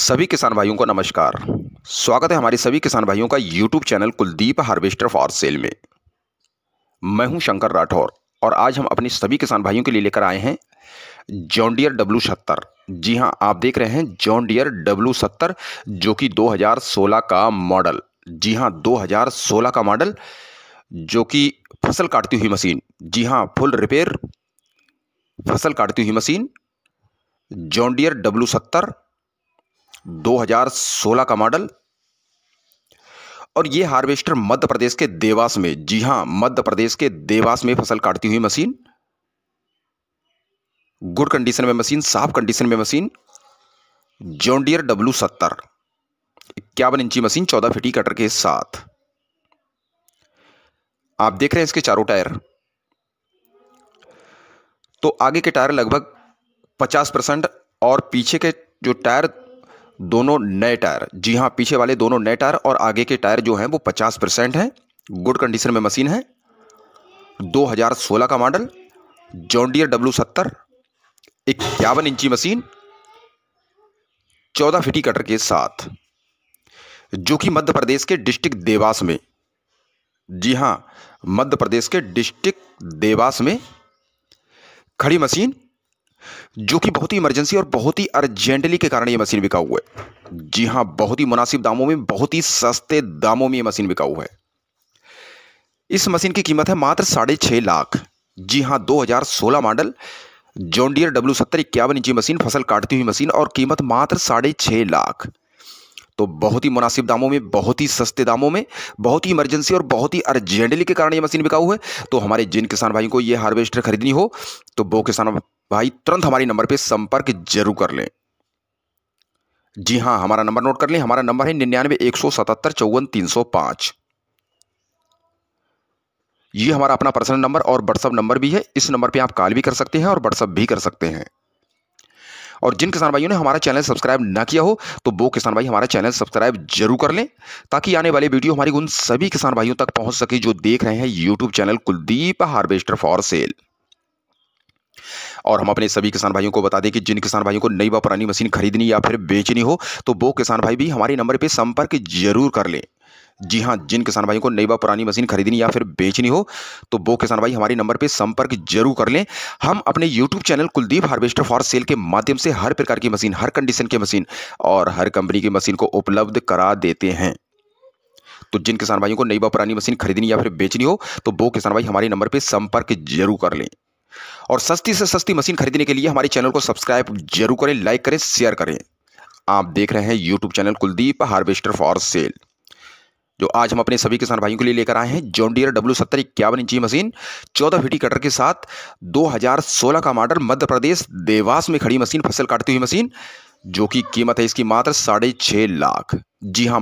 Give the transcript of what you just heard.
सभी किसान भाइयों को नमस्कार स्वागत है हमारे सभी किसान भाइयों का YouTube channel Kuldeep harvester for sale में मैं हूं शंकर राठौर और आज हम अपने सभी किसान भाइयों के लिए लेकर आए हैं जॉन्डियर डब्ल्यू सत्तर जी हां आप देख रहे हैं जॉन्डियर डब्ल्यू सत्तर जो कि 2016 का मॉडल जी हां 2016 का मॉडल जो कि फसल काटती हुई मशीन जी हां फुल रिपेयर फसल काटती हुई मशीन जॉन्डियर डब्लू सत्तर 2016 का मॉडल और ये हार्वेस्टर मध्य प्रदेश के देवास में जी हां मध्य प्रदेश के देवास में फसल काटती हुई मशीन गुड कंडीशन में मशीन साफ कंडीशन में मशीन जोंडियर डब्ल्यू सत्तर इक्यावन इंची मशीन चौदह फिटी कटर के साथ आप देख रहे हैं इसके चारों टायर तो आगे के टायर लगभग 50 परसेंट और पीछे के जो टायर दोनों नए टायर जी हाँ पीछे वाले दोनों नए टायर और आगे के टायर जो हैं वो पचास परसेंट हैं गुड कंडीशन में मशीन है 2016 का मॉडल जॉन्डियर डब्ल्यू सत्तर इक्यावन इंची मशीन चौदह फिटी कटर के साथ जो कि मध्य प्रदेश के डिस्ट्रिक्ट देवास में जी हाँ मध्य प्रदेश के डिस्ट्रिक्ट देवास में खड़ी मशीन जो कि बहुत ही इमरजेंसी और बहुत ही अर्जेंटली के कारण ये मशीन बिका हुआ है जी हां बहुत ही मुनासिब दामों में बहुत ही सस्ते दामों में ये मशीन बिका हुआ है इस मशीन की कीमत है मात्र साढ़े छह लाख जी हां 2016 मॉडल जोनडियर डब्ल्यू सत्तर इक्यावन इंची मशीन फसल काटती हुई मशीन और कीमत मात्र साढ़े छः लाख तो बहुत ही मुनासिब दामों में बहुत ही सस्ते दामों में बहुत ही इमरजेंसी और बहुत ही अर्जेंटली के कारण ये मशीन बिका हुआ है तो हमारे जिन किसान भाइयों को ये हार्वेस्टर खरीदनी हो तो वो किसान भाई तुरंत हमारे नंबर पर संपर्क जरूर कर लें जी हाँ हमारा नंबर नोट कर लें हमारा नंबर है निन्यानवे एक सौ सतहत्तर चौवन तीन सौ पाँच ये हमारा अपना पर्सनल नंबर और व्हाट्सअप नंबर भी है इस नंबर पे आप कॉल भी कर सकते हैं और व्हाट्सअप भी कर सकते हैं और जिन किसान भाइयों ने हमारा चैनल सब्सक्राइब ना किया हो तो वो किसान भाई हमारा चैनल सब्सक्राइब जरूर कर लें ताकि आने वाले वीडियो हमारी उन सभी किसान भाइयों तक पहुंच सके जो देख रहे हैं YouTube channel Kuldeep harvester for sale और हम अपने सभी किसान भाइयों को बता दें कि जिन किसान भाइयों को नई व पुरानी मशीन खरीदनी या फिर बेचनी हो तो वो किसान भाई भी हमारे नंबर पर संपर्क जरूर कर लें जी हाँ जिन किसान भाइयों को नई व पुरानी मशीन खरीदनी या फिर बेचनी हो तो वो किसान भाई हमारे नंबर पर संपर्क जरूर कर लें हम अपने YouTube channel Kuldeep harvester for sale के माध्यम से हर प्रकार की मशीन हर कंडीशन की मशीन और हर कंपनी की मशीन को उपलब्ध करा देते हैं तो जिन किसान भाइयों को नई व पुरानी मशीन खरीदनी या फिर बेचनी हो तो वो किसान भाई हमारे नंबर पर संपर्क जरूर कर लें और सस्ती से सस्ती मशीन खरीदने के लिए हमारे चैनल को सब्सक्राइब जरूर करें लाइक करें शेयर करें आप देख रहे हैं YouTube channel Kuldeep harvester for sale जो आज हम अपने सभी किसान भाइयों के लिए लेकर आए हैं जॉन डब्ल्यू सत्तर इक्यावन इंची मशीन चौदह फीटी कटर के साथ 2016 का मॉडल मध्य प्रदेश देवास में खड़ी मशीन फसल काटती हुई मशीन जो कि कीमत है इसकी मात्र साढ़े छः लाख जी हाँ